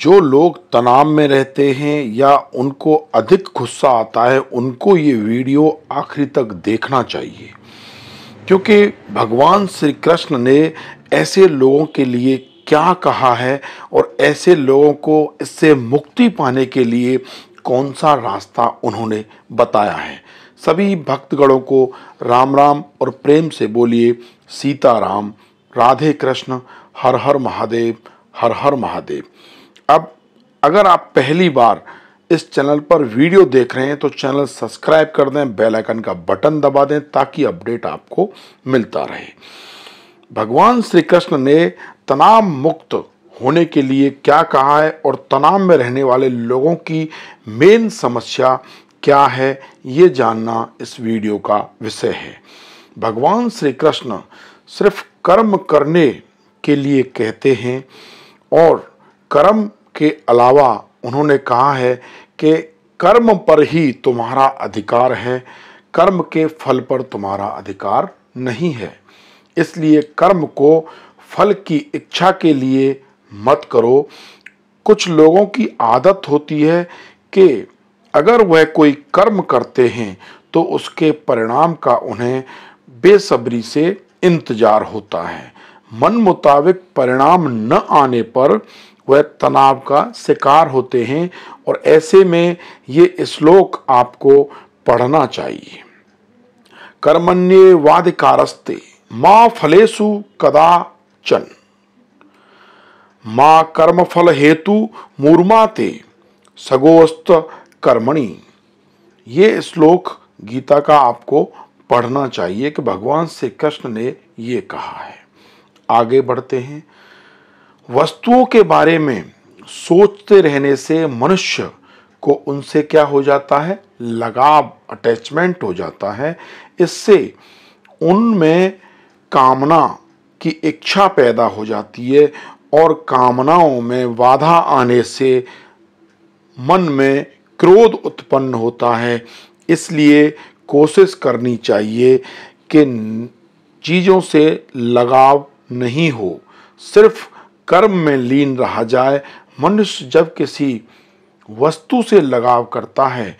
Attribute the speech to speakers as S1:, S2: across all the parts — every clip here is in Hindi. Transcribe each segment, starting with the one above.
S1: जो लोग तनाव में रहते हैं या उनको अधिक गुस्सा आता है उनको ये वीडियो आखिरी तक देखना चाहिए क्योंकि भगवान श्री कृष्ण ने ऐसे लोगों के लिए क्या कहा है और ऐसे लोगों को इससे मुक्ति पाने के लिए कौन सा रास्ता उन्होंने बताया है सभी भक्तगणों को राम राम और प्रेम से बोलिए सीताराम राधे कृष्ण हर हर महादेव हर हर महादेव अब अगर आप पहली बार इस चैनल पर वीडियो देख रहे हैं तो चैनल सब्सक्राइब कर दें बेल आइकन का बटन दबा दें ताकि अपडेट आपको मिलता रहे भगवान श्री कृष्ण ने तनाव मुक्त होने के लिए क्या कहा है और तनाव में रहने वाले लोगों की मेन समस्या क्या है ये जानना इस वीडियो का विषय है भगवान श्री कृष्ण सिर्फ कर्म करने के लिए कहते हैं और कर्म के अलावा उन्होंने कहा है कि कर्म पर ही तुम्हारा अधिकार है कर्म के फल पर तुम्हारा अधिकार नहीं है इसलिए कर्म को फल की इच्छा के लिए मत करो कुछ लोगों की आदत होती है कि अगर वह कोई कर्म करते हैं तो उसके परिणाम का उन्हें बेसब्री से इंतजार होता है मन मुताबिक परिणाम न आने पर वह तनाव का शिकार होते हैं और ऐसे में ये श्लोक आपको पढ़ना चाहिए कर्मण्य वाधिकारस्ते माँ फलेसु कदाचन माँ कर्म फल हेतु मूर्माते सगोस्त कर्मणि ये श्लोक गीता का आपको पढ़ना चाहिए कि भगवान श्री कृष्ण ने ये कहा है आगे बढ़ते हैं वस्तुओं के बारे में सोचते रहने से मनुष्य को उनसे क्या हो जाता है लगाव अटैचमेंट हो जाता है इससे उनमें कामना की इच्छा पैदा हो जाती है और कामनाओं में बाधा आने से मन में क्रोध उत्पन्न होता है इसलिए कोशिश करनी चाहिए कि चीज़ों से लगाव नहीं हो सिर्फ़ कर्म में लीन रहा जाए मनुष्य जब किसी वस्तु से लगाव करता है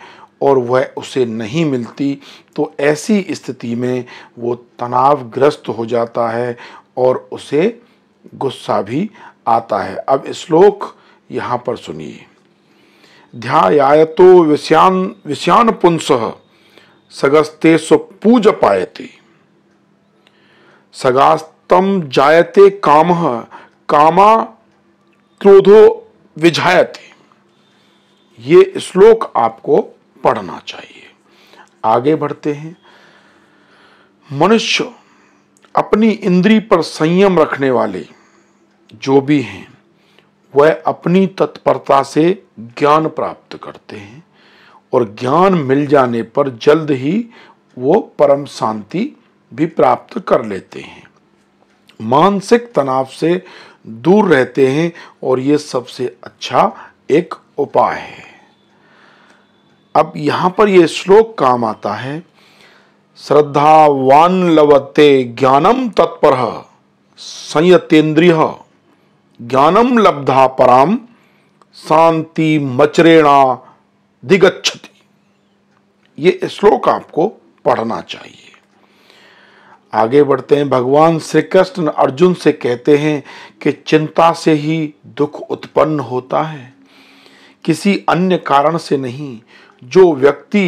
S1: और वह उसे नहीं मिलती तो ऐसी स्थिति में वो तनावग्रस्त हो जाता है और उसे गुस्सा भी आता है अब श्लोक यहाँ पर सुनिए ध्यायतो विषयान विषयान पुंस सगस्ते पूज पायते सगास्तम जायते काम कामा क्रोधो विझायते ये श्लोक आपको पढ़ना चाहिए आगे बढ़ते हैं मनुष्य अपनी इंद्री पर संयम रखने वाले जो भी हैं वह अपनी तत्परता से ज्ञान प्राप्त करते हैं और ज्ञान मिल जाने पर जल्द ही वो परम शांति भी प्राप्त कर लेते हैं मानसिक तनाव से दूर रहते हैं और ये सबसे अच्छा एक उपाय है अब यहां पर यह श्लोक काम आता है श्रद्धावान लवते ज्ञानम तत्पर संयतेन्द्रिय ज्ञानम लब्धा पराम शांति मचरेणा दिगच्छति ये श्लोक आपको पढ़ना चाहिए आगे बढ़ते हैं भगवान श्री कृष्ण अर्जुन से कहते हैं कि चिंता से ही दुख उत्पन्न होता है किसी अन्य कारण से नहीं जो व्यक्ति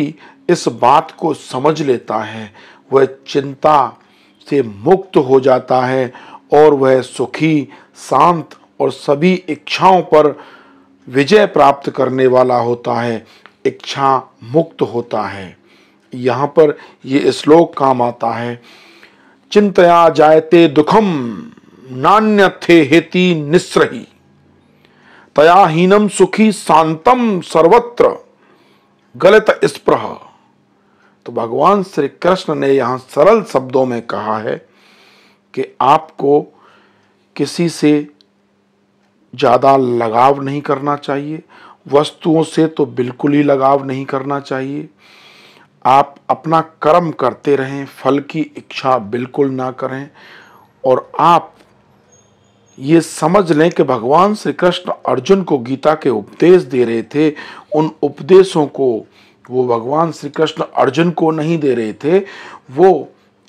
S1: इस बात को समझ लेता है वह चिंता से मुक्त हो जाता है और वह सुखी शांत और सभी इच्छाओं पर विजय प्राप्त करने वाला होता है इच्छा मुक्त होता है यहाँ पर ये श्लोक काम आता है चिंतया जायते दुखम नान्यथे हेति निस्रही तया हीनम सुखी शांतम सर्वत्र गलत स्प्रह तो भगवान श्री कृष्ण ने यहां सरल शब्दों में कहा है कि आपको किसी से ज़्यादा लगाव नहीं करना चाहिए वस्तुओं से तो बिल्कुल ही लगाव नहीं करना चाहिए आप अपना कर्म करते रहें फल की इच्छा बिल्कुल ना करें और आप ये समझ लें कि भगवान श्री कृष्ण अर्जुन को गीता के उपदेश दे रहे थे उन उपदेशों को वो भगवान श्री कृष्ण अर्जुन को नहीं दे रहे थे वो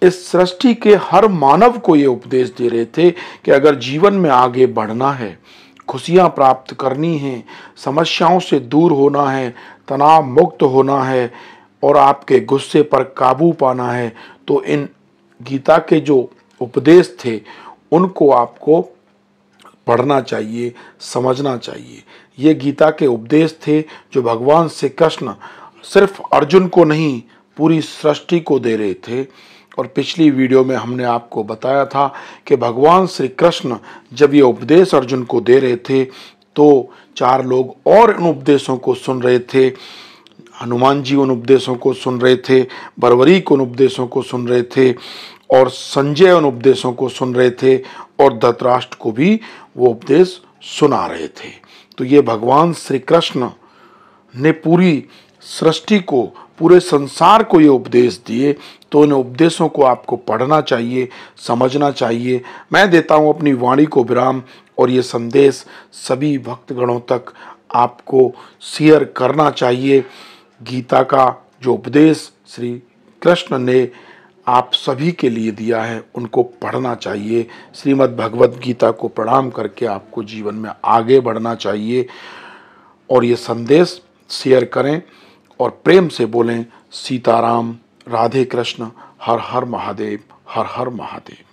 S1: इस सृष्टि के हर मानव को ये उपदेश दे रहे थे कि अगर जीवन में आगे बढ़ना है खुशियाँ प्राप्त करनी हैं समस्याओं से दूर होना है तनाव मुक्त होना है और आपके गुस्से पर काबू पाना है तो इन गीता के जो उपदेश थे उनको आपको पढ़ना चाहिए समझना चाहिए ये गीता के उपदेश थे जो भगवान श्री कृष्ण सिर्फ अर्जुन को नहीं पूरी सृष्टि को दे रहे थे और पिछली वीडियो में हमने आपको बताया था कि भगवान श्री कृष्ण जब ये उपदेश अर्जुन को दे रहे थे तो चार लोग और इन उपदेशों को सुन रहे थे हनुमान जी उन उपदेशों को सुन रहे थे बरवरीक उन उपदेशों को सुन रहे थे और संजय उन उपदेशों को सुन रहे थे और धतराष्ट्र को भी वो उपदेश सुना रहे थे तो ये भगवान श्री कृष्ण ने पूरी सृष्टि को पूरे संसार को ये उपदेश दिए तो उन उपदेशों को आपको पढ़ना चाहिए समझना चाहिए मैं देता हूँ अपनी वाणी को विराम और ये संदेश सभी भक्तगणों तक आपको शेयर करना चाहिए गीता का जो उपदेश श्री कृष्ण ने आप सभी के लिए दिया है उनको पढ़ना चाहिए श्रीमद् भगवत गीता को प्रणाम करके आपको जीवन में आगे बढ़ना चाहिए और ये संदेश शेयर करें और प्रेम से बोलें सीताराम राधे कृष्ण हर हर महादेव हर हर महादेव